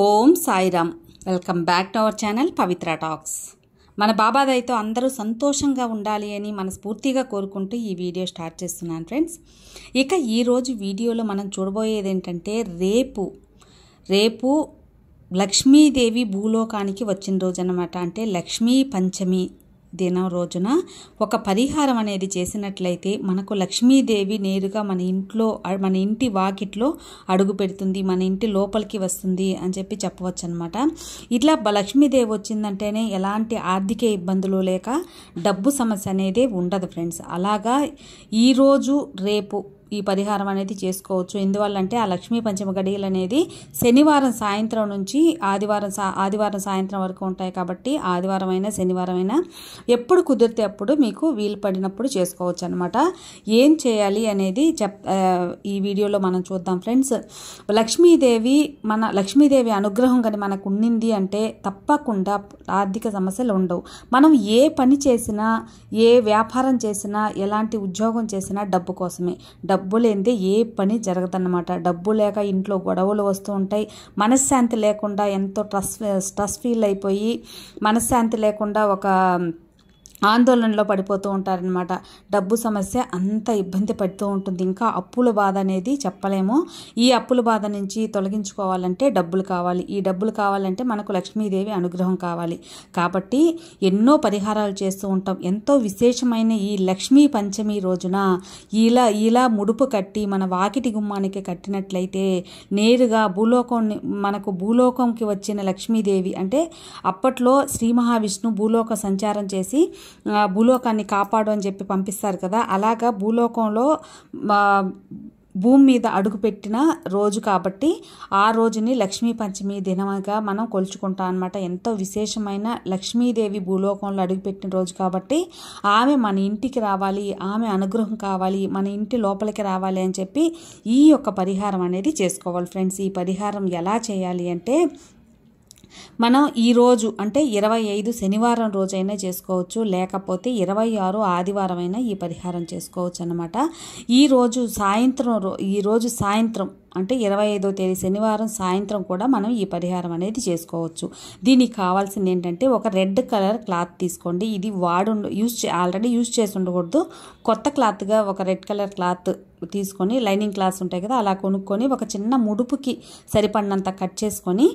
Om Sairam welcome back to our channel Pavitra talks మన బాబాదయతో అందరూ సంతోషంగా ఉండాలి అని మనస్ఫూర్తిగా కోరుకుంటూ ఈ వీడియో స్టార్ట్ చేస్తున్నాను ఫ్రెండ్స్ ఇక ఈరోజు వీడియోలో మనం చూడబోయేది ఏంటంటే రేపు రేపు లక్ష్మీదేవి భూలోకానికి వచ్చిన రోజు అనమాట అంటే లక్ష్మీ పంచమి దినం రోజున ఒక పరిహారం అనేది చేసినట్లయితే మనకు లక్ష్మీదేవి నేరుగా మన ఇంట్లో మన ఇంటి వాకిట్లో అడుగు పెడుతుంది మన ఇంటి లోపలికి వస్తుంది అని చెప్పి చెప్పవచ్చు అనమాట ఇట్లా లక్ష్మీదేవి వచ్చిందంటేనే ఎలాంటి ఆర్థిక ఇబ్బందులు లేక డబ్బు సమస్య అనేది ఉండదు ఫ్రెండ్స్ అలాగా ఈరోజు రేపు ఈ పరిహారం అనేది చేసుకోవచ్చు ఎందువల్లంటే ఆ లక్ష్మీ పంచమ గడియలు అనేది శనివారం సాయంత్రం నుంచి ఆదివారం సా ఆదివారం సాయంత్రం వరకు ఉంటాయి కాబట్టి ఆదివారం అయినా శనివారం అయినా ఎప్పుడు కుదిరితే అప్పుడు మీకు వీలు పడినప్పుడు చేసుకోవచ్చు అనమాట ఏం చేయాలి అనేది చెప్ ఈ వీడియోలో మనం చూద్దాం ఫ్రెండ్స్ లక్ష్మీదేవి మన లక్ష్మీదేవి అనుగ్రహం కానీ మనకు ఉండింది అంటే తప్పకుండా ఆర్థిక సమస్యలు ఉండవు మనం ఏ పని చేసినా ఏ వ్యాపారం చేసినా ఎలాంటి ఉద్యోగం చేసినా డబ్బు కోసమే డబ్బు డబ్బు లేనిదే ఏ పని జరగదన్నమాట డబ్బు లేక ఇంట్లో గొడవలు వస్తూ ఉంటాయి మనశ్శాంతి లేకుండా ఎంతో స్ట్రెస్ స్ట్రెస్ ఫీల్ అయిపోయి మనశ్శాంతి లేకుండా ఒక ఆందోళనలో పడిపోతూ ఉంటారనమాట డబ్బు సమస్య అంత ఇబ్బంది పడుతూ ఉంటుంది ఇంకా అప్పుల బాధ అనేది చెప్పలేము ఈ అప్పుల బాధ నుంచి తొలగించుకోవాలంటే డబ్బులు కావాలి ఈ డబ్బులు కావాలంటే మనకు లక్ష్మీదేవి అనుగ్రహం కావాలి కాబట్టి ఎన్నో పరిహారాలు చేస్తూ ఉంటాం ఎంతో విశేషమైన ఈ లక్ష్మీ పంచమి రోజున ఇలా ఇలా ముడుపు కట్టి మన వాకిటి గుమ్మానికి కట్టినట్లయితే నేరుగా భూలోకం మనకు భూలోకంకి వచ్చిన లక్ష్మీదేవి అంటే అప్పట్లో శ్రీ మహావిష్ణు భూలోక సంచారం చేసి భూలోకాన్ని కాపాడు అని చెప్పి పంపిస్తారు కదా అలాగా భూలోకంలో భూమి మీద అడుగుపెట్టిన రోజు కాబట్టి ఆ రోజుని లక్ష్మీ పంచమి దినంగా మనం కొలుచుకుంటాం అనమాట ఎంతో విశేషమైన లక్ష్మీదేవి భూలోకంలో అడుగుపెట్టిన రోజు కాబట్టి ఆమె మన ఇంటికి రావాలి ఆమె అనుగ్రహం కావాలి మన ఇంటి లోపలికి రావాలి అని చెప్పి ఈ యొక్క పరిహారం అనేది చేసుకోవాలి ఫ్రెండ్స్ ఈ పరిహారం ఎలా చేయాలి అంటే మనం ఈరోజు అంటే ఇరవై ఐదు శనివారం రోజైనా చేసుకోవచ్చు లేకపోతే ఇరవై ఆరు ఆదివారం అయినా ఈ పరిహారం చేసుకోవచ్చు అనమాట ఈరోజు సాయంత్రం ఈరోజు సాయంత్రం అంటే ఇరవై ఐదో తేదీ శనివారం సాయంత్రం కూడా మనం ఈ పరిహారం అనేది చేసుకోవచ్చు దీనికి కావాల్సింది ఏంటంటే ఒక రెడ్ కలర్ క్లాత్ తీసుకోండి ఇది వాడు యూజ్ ఆల్రెడీ యూజ్ చేసి ఉండకూడదు కొత్త క్లాత్గా ఒక రెడ్ కలర్ క్లాత్ తీసుకొని లైనింగ్ క్లాత్స్ ఉంటాయి కదా అలా కొనుక్కొని ఒక చిన్న ముడుపుకి సరిపడినంత కట్ చేసుకొని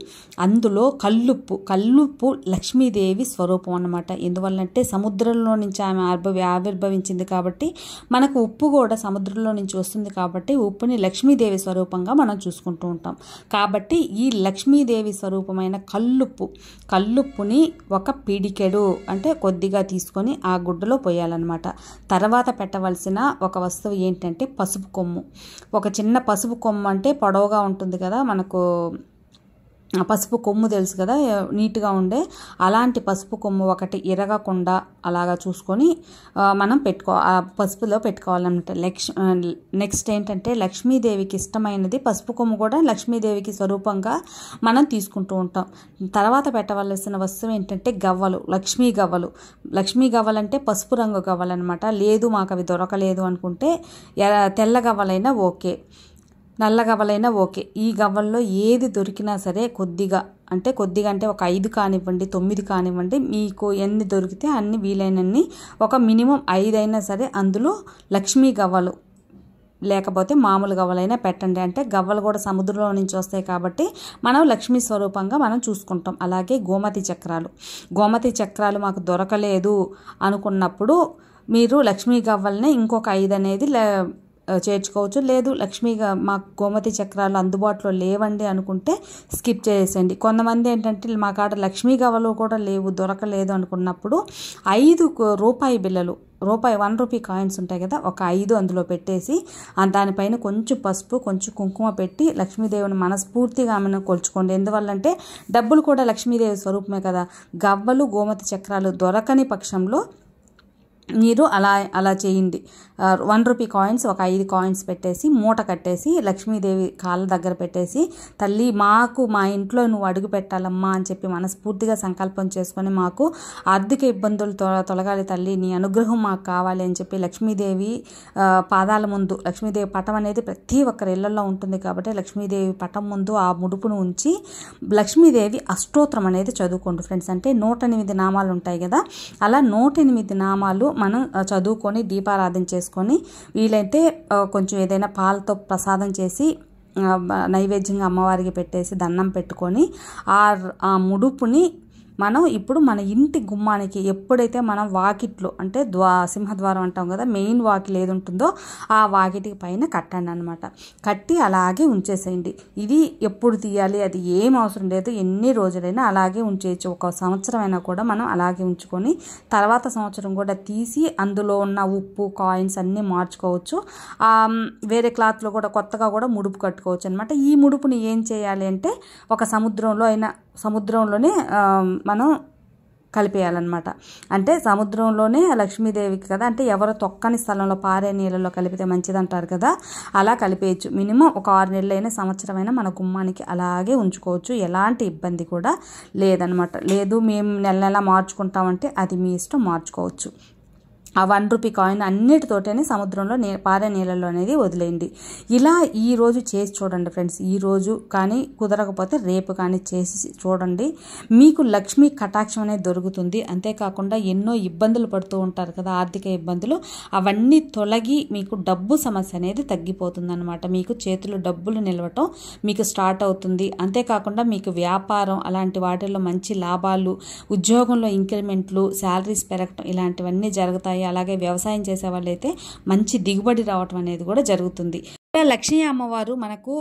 అందులో కల్లుప్పు కల్లుప్పు లక్ష్మీదేవి స్వరూపం అన్నమాట ఎందువల్లంటే సముద్రంలో నుంచి ఆమె ఆవిర్భవి ఆవిర్భవించింది కాబట్టి మనకు ఉప్పు కూడా సముద్రంలో నుంచి వస్తుంది కాబట్టి ఉప్పుని లక్ష్మీదేవి స్వరూపం స్వరూపంగా మనం చూసుకుంటూ ఉంటాం కాబట్టి ఈ లక్ష్మీదేవి స్వరూపమైన కల్లుప్పు కల్లుప్పుని ఒక పిడికెడు అంటే కొద్దిగా తీసుకొని ఆ గుడ్డలో పోయాలన్నమాట తర్వాత పెట్టవలసిన ఒక వస్తువు ఏంటంటే పసుపు కొమ్ము ఒక చిన్న పసుపు కొమ్ము అంటే పొడవుగా ఉంటుంది కదా మనకు పసుపు కొమ్ము తెలుసు కదా నీట్గా ఉండే అలాంటి పసుపు కొమ్ము ఒకటి ఇరగకుండా అలాగా చూసుకొని మనం పెట్టుకో పసుపులో పెట్టుకోవాలన్నమాట లక్ష్ నెక్స్ట్ ఏంటంటే లక్ష్మీదేవికి ఇష్టమైనది పసుపు కొమ్ము కూడా లక్ష్మీదేవికి స్వరూపంగా మనం తీసుకుంటూ ఉంటాం తర్వాత పెట్టవలసిన వస్తువు ఏంటంటే గవ్వలు లక్ష్మీ గవ్వలు లక్ష్మీ గవ్వలంటే పసుపు రంగు గవ్వలు అనమాట లేదు మాకు అవి దొరకలేదు అనుకుంటే తెల్ల గవ్వలైనా ఓకే నల్ల గవ్వలైనా ఓకే ఈ గవ్వల్లో ఏది దొరికినా సరే కొద్దిగా అంటే కొద్దిగా అంటే ఒక ఐదు కానివ్వండి తొమ్మిది కానివ్వండి మీకు ఎన్ని దొరికితే అన్ని వీలైనన్ని ఒక మినిమం ఐదైనా సరే అందులో లక్ష్మీ గవ్వలు లేకపోతే మామూలు గవ్వలైనా పెట్టండి అంటే గవ్వలు కూడా సముద్రంలో నుంచి వస్తాయి కాబట్టి మనం లక్ష్మీ స్వరూపంగా మనం చూసుకుంటాం అలాగే గోమతి చక్రాలు గోమతి చక్రాలు మాకు దొరకలేదు అనుకున్నప్పుడు మీరు లక్ష్మీ గవ్వలనే ఇంకొక ఐదు అనేది చేర్చుకోవచ్చు లేదు లక్ష్మీ మా గోమతి చక్రాలు అందుబాటులో లేవండి అనుకుంటే స్కిప్ చేసేయండి కొంతమంది ఏంటంటే మా కాడ లక్ష్మీ గవలు కూడా లేవు దొరకలేదు అనుకున్నప్పుడు ఐదు రూపాయి బిల్లలు రూపాయి వన్ రూపీ కాయిన్స్ ఉంటాయి కదా ఒక ఐదు అందులో పెట్టేసి దానిపైన కొంచెం పసుపు కొంచెం కుంకుమ పెట్టి లక్ష్మీదేవిని మనస్ఫూర్తిగా ఆమెను కొలుచుకోండి ఎందువల్లంటే డబ్బులు కూడా లక్ష్మీదేవి స్వరూపమే కదా గవ్వలు గోమతి చక్రాలు దొరకని పక్షంలో మీరు అలా అలా చేయండి వన్ రూపీ కాయిన్స్ ఒక ఐదు కాయిన్స్ పెట్టేసి మూట కట్టేసి లక్ష్మీదేవి కాళ్ళ దగ్గర పెట్టేసి తల్లి మాకు మా ఇంట్లో నువ్వు అడుగు పెట్టాలమ్మా అని చెప్పి మనస్ఫూర్తిగా సంకల్పం చేసుకొని మాకు ఆర్థిక ఇబ్బందులు తొలగాలి తల్లి నీ అనుగ్రహం మాకు కావాలి అని చెప్పి లక్ష్మీదేవి పాదాల ముందు లక్ష్మీదేవి పటం అనేది ప్రతి ఒక్కరి ఇళ్లలో ఉంటుంది కాబట్టి లక్ష్మీదేవి పటం ముందు ఆ ముడుపును ఉంచి లక్ష్మీదేవి అష్టోత్తరం అనేది చదువుకోండి ఫ్రెండ్స్ అంటే నూట ఎనిమిది నామాలు ఉంటాయి కదా అలా నూట ఎనిమిది నామాలు మనం చదువుకొని దీపారాధన చేసుకుంటాం చేసుకొని వీలైతే కొంచెం ఏదైనా పాలతో ప్రసాదం చేసి నైవేద్యంగా అమ్మవారికి పెట్టేసి దండం పెట్టుకొని ఆ ముడుపుని మనం ఇప్పుడు మన ఇంటి గుమ్మానికి ఎప్పుడైతే మనం వాకిట్లో అంటే ద్వా సింహద్వారం అంటాం కదా మెయిన్ వాకిల్ ఏది ఉంటుందో ఆ వాకిటి పైన కట్టండి అనమాట కట్టి అలాగే ఉంచేసేయండి ఇది ఎప్పుడు తీయాలి అది ఏం అవసరం లేదు ఎన్ని రోజులైనా అలాగే ఉంచేయచ్చు ఒక సంవత్సరం అయినా కూడా మనం అలాగే ఉంచుకొని తర్వాత సంవత్సరం కూడా తీసి అందులో ఉన్న ఉప్పు కాయిన్స్ అన్నీ మార్చుకోవచ్చు వేరే క్లాత్లో కూడా కొత్తగా కూడా ముడుపు కట్టుకోవచ్చు అనమాట ఈ ముడుపుని ఏం చేయాలి అంటే ఒక సముద్రంలో అయినా సముద్రంలోనే మనం కలిపేయాలన్నమాట అంటే సముద్రంలోనే లక్ష్మీదేవికి కదా అంటే ఎవరు తొక్కని స్థలంలో పారే నీళ్ళలో కలిపితే మంచిది అంటారు కదా అలా కలిపేయచ్చు మినిమం ఒక ఆరు నెలలైన సంవత్సరమైనా మన గుమ్మానికి అలాగే ఉంచుకోవచ్చు ఎలాంటి ఇబ్బంది కూడా లేదనమాట లేదు మేము నెల నెల మార్చుకుంటామంటే అది మీ ఇష్టం మార్చుకోవచ్చు ఆ వన్ రూపీ కాయిన్ అన్నిటితోటనే సముద్రంలో నీ పారే నీళ్ళలో అనేది వదిలేయండి ఇలా ఈ రోజు చేసి చూడండి ఫ్రెండ్స్ ఈ రోజు కానీ కుదరకపోతే రేపు కానీ చేసి చూడండి మీకు లక్ష్మీ కటాక్షం అనేది దొరుకుతుంది అంతేకాకుండా ఎన్నో ఇబ్బందులు పడుతూ ఉంటారు కదా ఆర్థిక ఇబ్బందులు అవన్నీ తొలగి మీకు డబ్బు సమస్య అనేది తగ్గిపోతుందన్నమాట మీకు చేతిలో డబ్బులు నిలవటం మీకు స్టార్ట్ అవుతుంది అంతేకాకుండా మీకు వ్యాపారం అలాంటి వాటిల్లో మంచి లాభాలు ఉద్యోగంలో ఇంక్రిమెంట్లు శాలరీస్ పెరగటం ఇలాంటివన్నీ జరుగుతాయి అలాగే వ్యవసాయం చేసే వాళ్ళైతే మంచి దిగుబడి రావటం అనేది కూడా జరుగుతుంది లక్ష్మీ అమ్మవారు మనకు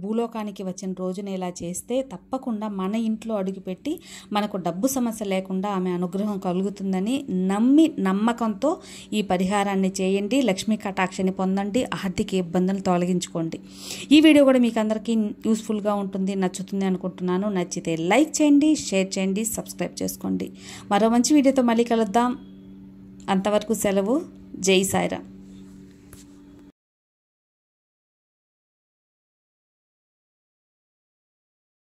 భూలోకానికి వచ్చిన రోజున ఇలా చేస్తే తప్పకుండా మన ఇంట్లో అడుగుపెట్టి మనకు డబ్బు సమస్య లేకుండా ఆమె అనుగ్రహం కలుగుతుందని నమ్మి నమ్మకంతో ఈ పరిహారాన్ని చేయండి లక్ష్మీ కటాక్షని పొందండి ఆర్థిక ఇబ్బందులు తొలగించుకోండి ఈ వీడియో కూడా మీకు అందరికీ యూస్ఫుల్గా ఉంటుంది నచ్చుతుంది అనుకుంటున్నాను నచ్చితే లైక్ చేయండి షేర్ చేయండి సబ్స్క్రైబ్ చేసుకోండి మరో మంచి వీడియోతో మళ్ళీ కలుద్దాం అంతవరకు సెలవు జై సాయిరా